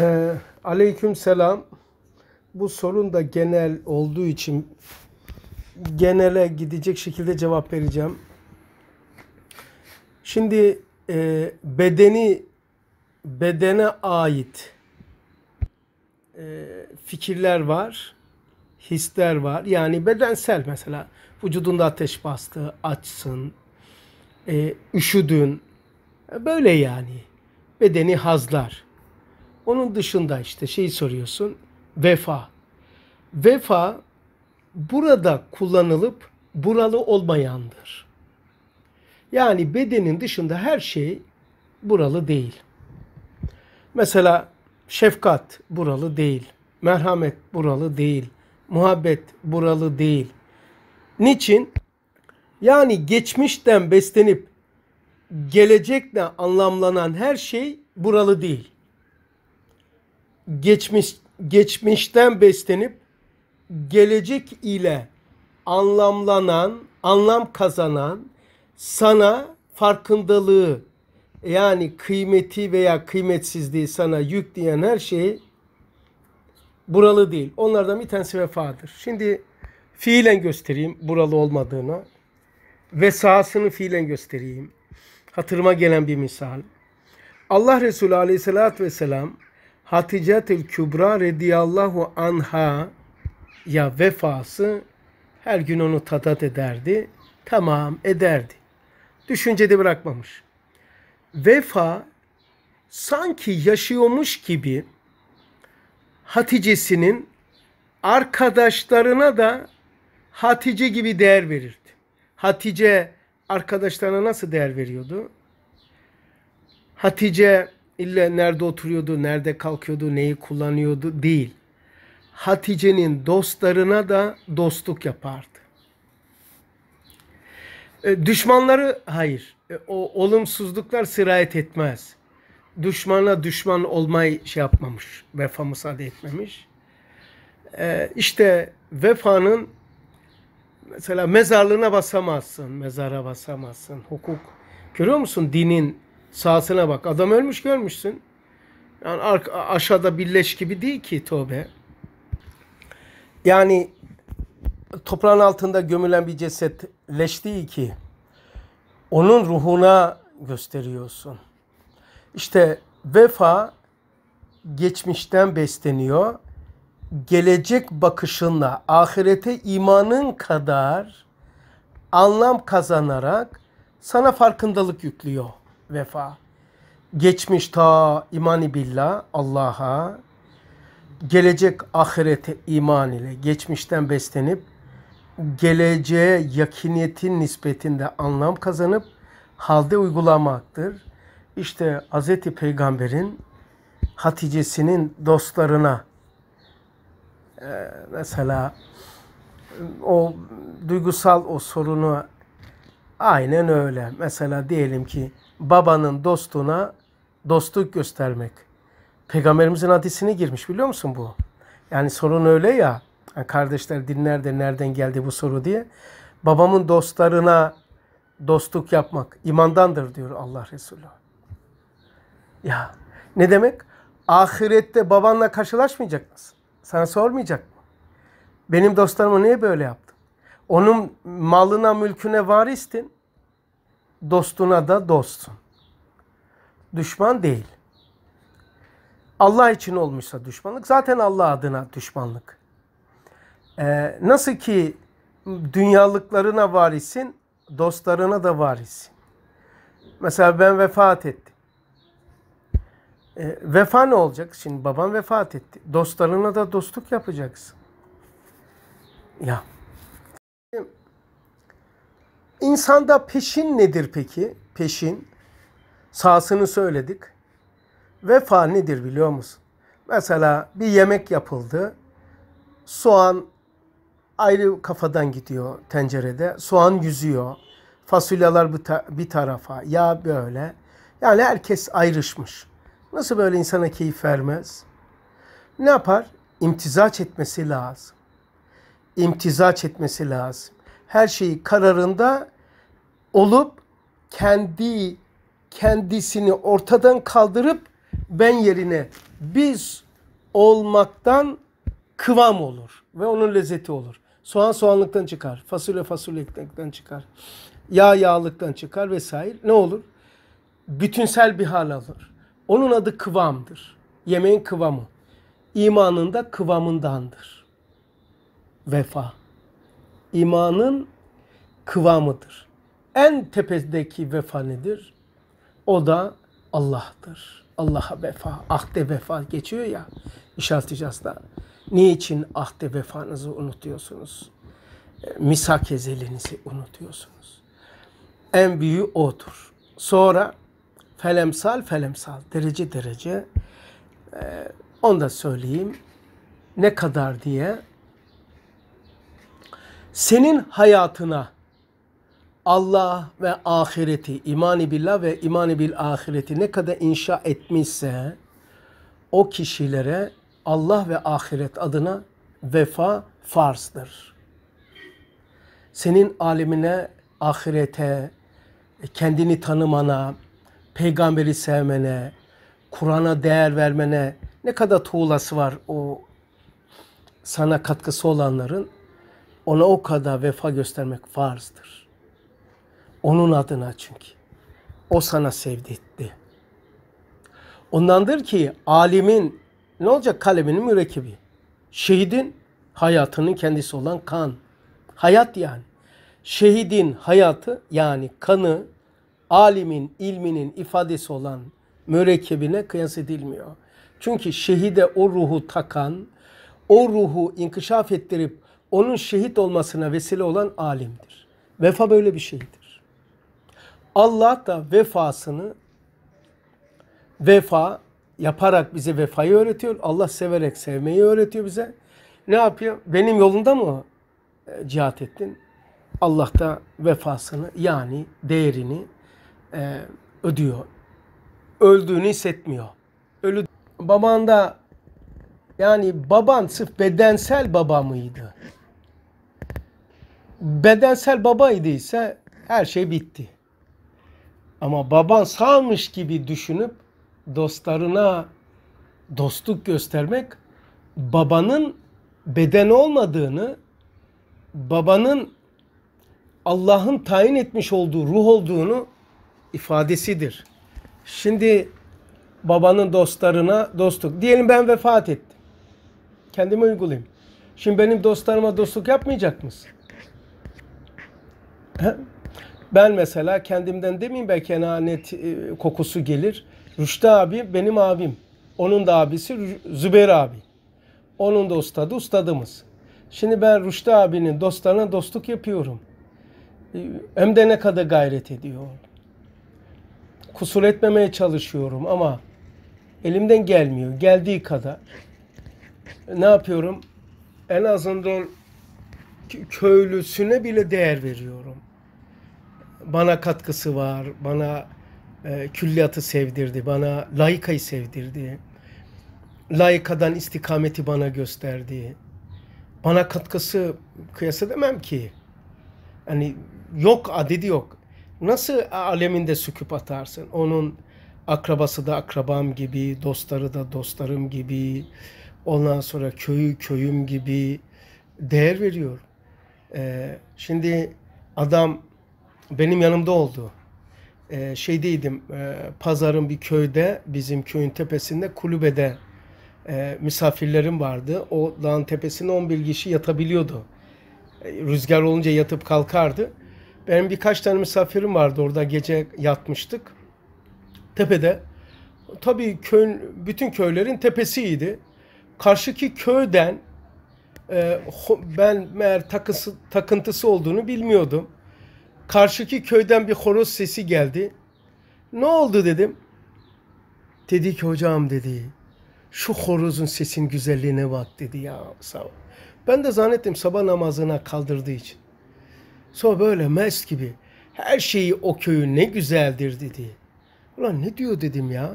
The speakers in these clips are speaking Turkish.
Ee, aleyküm selam. Bu sorun da genel olduğu için genele gidecek şekilde cevap vereceğim. Şimdi e, bedeni bedene ait e, fikirler var, hisler var. Yani bedensel mesela vücudunda ateş bastı, açsın, e, üşüdün. Böyle yani bedeni hazlar. Onun dışında işte şey soruyorsun. Vefa. Vefa burada kullanılıp buralı olmayandır. Yani bedenin dışında her şey buralı değil. Mesela şefkat buralı değil. Merhamet buralı değil. Muhabbet buralı değil. Niçin? Yani geçmişten beslenip gelecekle anlamlanan her şey buralı değil geçmiş geçmişten beslenip gelecek ile anlamlanan, anlam kazanan sana farkındalığı yani kıymeti veya kıymetsizliği sana yükleyen her şey buralı değil. Onlardan bir tanesi vefadır. Şimdi fiilen göstereyim buralı olmadığını ve sahasını fiilen göstereyim. Hatırıma gelen bir misal. Allah Resulü Aleyhisselatü Vesselam Haticetül Kübra radiyallahu anha ya vefası her gün onu tatat ederdi. Tamam ederdi. Düşüncede bırakmamış. Vefa sanki yaşıyormuş gibi Hatice'sinin arkadaşlarına da Hatice gibi değer verirdi. Hatice arkadaşlarına nasıl değer veriyordu? Hatice illa nerede oturuyordu, nerede kalkıyordu, neyi kullanıyordu değil. Hatice'nin dostlarına da dostluk yapardı. E, düşmanları hayır. E, o olumsuzluklar sirayet etmez. Düşmana düşman olmayı şey yapmamış. Vefa müsaade etmemiş. E, işte vefanın mesela mezarlığına basamazsın. Mezara basamazsın. Hukuk. Görüyor musun dinin Sahasına bak. Adam ölmüş görmüşsün. Yani aşağıda birleş gibi değil ki tövbe. Yani toprağın altında gömülen bir ceset leş değil ki. Onun ruhuna gösteriyorsun. İşte vefa geçmişten besleniyor. Gelecek bakışınla ahirete imanın kadar anlam kazanarak sana farkındalık yüklüyor vefa. Geçmiş ta imani billah Allah'a, gelecek ahirete iman ile geçmişten beslenip geleceğe yakiniyetin nispetinde anlam kazanıp halde uygulamaktır. İşte Hz. Peygamber'in Hatice'sinin dostlarına e, mesela o duygusal o sorunu Aynen öyle. Mesela diyelim ki babanın dostuna dostluk göstermek. Peygamberimizin hadisine girmiş biliyor musun bu? Yani sorun öyle ya. Kardeşler dinler de nereden geldi bu soru diye. Babamın dostlarına dostluk yapmak imandandır diyor Allah Resulü. Ya ne demek? Ahirette babanla karşılaşmayacak mısın? Sana sormayacak mı? Benim dostlarıma niye böyle yaptı? Onun malına mülküne varistin. Dostuna da dostsun. Düşman değil. Allah için olmuşsa düşmanlık. Zaten Allah adına düşmanlık. Ee, nasıl ki dünyalıklarına varisin, dostlarına da varisin. Mesela ben vefat ettim. E, vefa ne olacak? Şimdi babam vefat etti. Dostlarına da dostluk yapacaksın. Ya İnsanda peşin nedir peki? Peşin. sahasını söyledik. Vefa nedir biliyor musun? Mesela bir yemek yapıldı. Soğan ayrı kafadan gidiyor tencerede. Soğan yüzüyor. Fasulyeler bir, ta bir tarafa. Ya böyle. Yani herkes ayrışmış. Nasıl böyle insana keyif vermez? Ne yapar? İmtizaç etmesi lazım imtizaç etmesi lazım. Her şeyi kararında olup kendi kendisini ortadan kaldırıp ben yerine biz olmaktan kıvam olur ve onun lezzeti olur. Soğan soğanlıktan çıkar, fasulye fasulyelikten çıkar, yağ yağlıktan çıkar vesaire. Ne olur? Bütünsel bir hal alır. Onun adı kıvamdır. Yemeğin kıvamı. İmanında kıvamındandır vefa. İmanın kıvamıdır. En tepedeki vefa nedir? O da Allah'tır. Allah'a vefa, ahde vefa geçiyor ya işaret Niçin ahde vefanızı unutuyorsunuz? E, misak ezelinizi unutuyorsunuz. En büyüğü odur. Sonra felemsal felemsal derece derece e, onu da söyleyeyim. Ne kadar diye senin hayatına Allah ve ahireti, imani billah ve imani bil ahireti ne kadar inşa etmişse o kişilere Allah ve ahiret adına vefa farzdır. Senin alemine, ahirete, kendini tanımana, peygamberi sevmene, Kur'an'a değer vermene ne kadar tuğlası var o sana katkısı olanların ona o kadar vefa göstermek farzdır. Onun adına çünkü. O sana sevdetti. Ondandır ki alimin ne olacak kaleminin mürekibi, Şehidin hayatının kendisi olan kan. Hayat yani. Şehidin hayatı yani kanı alimin ilminin ifadesi olan mürekibine kıyas edilmiyor. Çünkü şehide o ruhu takan, o ruhu inkişaf ettirip onun şehit olmasına vesile olan alimdir. Vefa böyle bir şeydir. Allah da vefasını vefa yaparak bize vefayı öğretiyor. Allah severek sevmeyi öğretiyor bize. Ne yapıyor? Benim yolunda mı e, cihat ettin? Allah da vefasını yani değerini e, ödüyor. Öldüğünü hissetmiyor. Ölü babanda yani baban sırf bedensel baba mıydı? bedensel babaydı ise her şey bitti. Ama baban sağmış gibi düşünüp dostlarına dostluk göstermek babanın beden olmadığını, babanın Allah'ın tayin etmiş olduğu ruh olduğunu ifadesidir. Şimdi babanın dostlarına dostluk. Diyelim ben vefat ettim. Kendime uygulayayım. Şimdi benim dostlarıma dostluk yapmayacak mısın? Ben mesela kendimden demeyeyim belki enanet e, kokusu gelir. Rüştü abi benim abim. Onun da abisi Zübeyir abi. Onun da ustadı ustadımız. Şimdi ben Rüştü abinin dostlarına dostluk yapıyorum. E, hem de ne kadar gayret ediyor. Kusur etmemeye çalışıyorum ama elimden gelmiyor. Geldiği kadar. Ne yapıyorum? En azından köylüsüne bile değer veriyorum bana katkısı var, bana e, külliyatı sevdirdi, bana laikayı sevdirdi. Laikadan istikameti bana gösterdi. Bana katkısı kıyas edemem ki. Yani yok adedi yok. Nasıl aleminde söküp atarsın? Onun akrabası da akrabam gibi, dostları da dostlarım gibi, ondan sonra köyü köyüm gibi değer veriyor. Ee, şimdi adam benim yanımda oldu. E, şeydeydim, e, pazarın bir köyde, bizim köyün tepesinde kulübede e, misafirlerim vardı. O dağın tepesine 11 kişi yatabiliyordu. E, rüzgar olunca yatıp kalkardı. Benim birkaç tane misafirim vardı orada gece yatmıştık. Tepede. Tabii köyün, bütün köylerin tepesiydi. Karşıki köyden e, ben meğer takısı, takıntısı olduğunu bilmiyordum. Karşıki köyden bir horoz sesi geldi. Ne oldu dedim. Dedi ki hocam dedi. Şu horozun sesin güzelliğine bak dedi ya. Sağ Ben de zannettim sabah namazına kaldırdığı için. Sonra böyle mest gibi. Her şeyi o köyü ne güzeldir dedi. Ulan ne diyor dedim ya.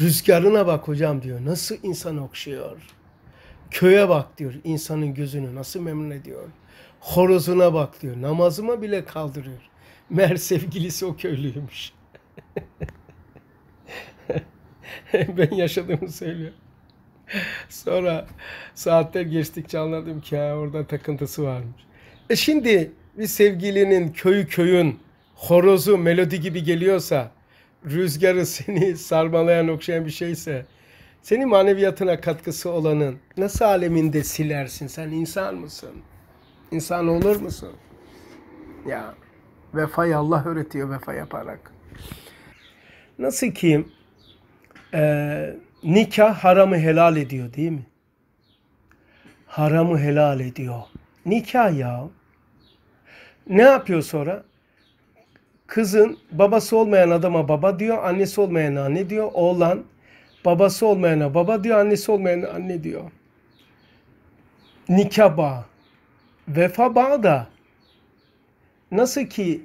Rüzgarına bak hocam diyor. Nasıl insan okşuyor. Köye bak diyor. İnsanın gözünü nasıl memnun ediyor horozuna bak diyor. Namazıma bile kaldırıyor. Mer sevgilisi o köylüymüş. ben yaşadığımı söylüyorum. Sonra saatler geçtikçe anladım ki ha, orada takıntısı varmış. E şimdi bir sevgilinin köyü köyün horozu melodi gibi geliyorsa, rüzgarı seni sarmalayan okşayan bir şeyse, senin maneviyatına katkısı olanın nasıl aleminde silersin? Sen insan mısın? insan olur musun? Ya vefayı Allah öğretiyor vefa yaparak. Nasıl ki e, nikah haramı helal ediyor değil mi? Haramı helal ediyor. Nikah ya. Ne yapıyor sonra? Kızın babası olmayan adama baba diyor, annesi olmayan anne diyor. Oğlan babası olmayana baba diyor, annesi olmayan anne diyor. Nikah bağı. Vefa bağı da nasıl ki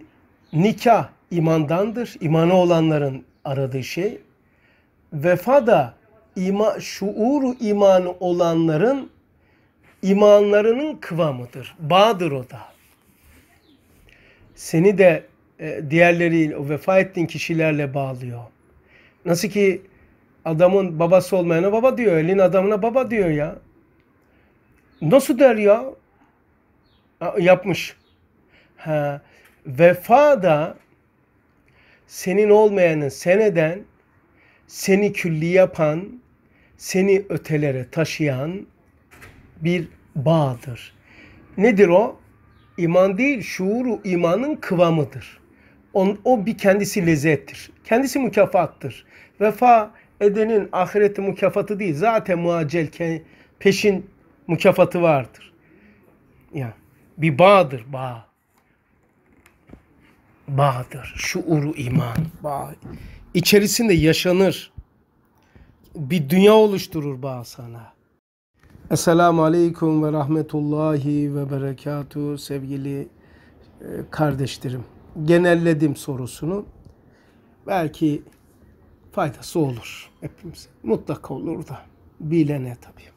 nikah imandandır, imanı olanların aradığı şey. Vefa da ima, şuuru imanı olanların imanlarının kıvamıdır. Bağdır o da. Seni de e, diğerleriyle, o vefa ettiğin kişilerle bağlıyor. Nasıl ki adamın babası olmayana baba diyor, elin adamına baba diyor ya. Nasıl der ya? yapmış. Ha, vefa da senin olmayanın seneden seni külli yapan, seni ötelere taşıyan bir bağdır. Nedir o? İman değil, şuuru imanın kıvamıdır. On, o bir kendisi lezzettir. Kendisi mükafattır. Vefa edenin ahireti mükafatı değil. Zaten muacel peşin mükafatı vardır. Yani bir bağdır bağ. Bağdır. Şuuru iman. Bağ. İçerisinde yaşanır. Bir dünya oluşturur bağ sana. Esselamu Aleyküm ve Rahmetullahi ve Berekatuhu sevgili e, kardeşlerim. Genelledim sorusunu. Belki faydası olur hepimize. Mutlaka olur da bilene tabii.